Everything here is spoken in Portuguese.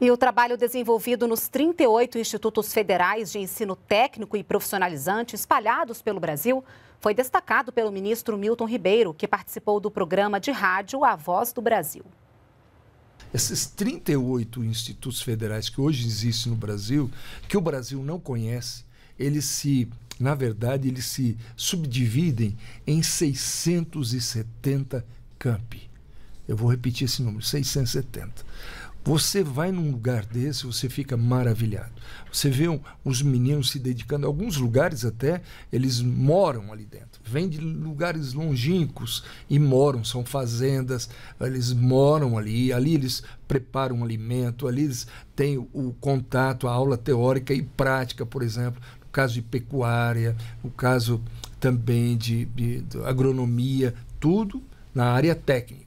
E o trabalho desenvolvido nos 38 institutos federais de ensino técnico e profissionalizante espalhados pelo Brasil foi destacado pelo ministro Milton Ribeiro, que participou do programa de rádio A Voz do Brasil. Esses 38 institutos federais que hoje existem no Brasil, que o Brasil não conhece, eles se, na verdade, eles se subdividem em 670 campi. Eu vou repetir esse número, 670. Você vai num lugar desse, você fica maravilhado. Você vê um, os meninos se dedicando, alguns lugares até, eles moram ali dentro. Vêm de lugares longínquos e moram, são fazendas, eles moram ali, ali eles preparam um alimento, ali eles têm o, o contato, a aula teórica e prática, por exemplo, no caso de pecuária, no caso também de, de, de agronomia, tudo na área técnica.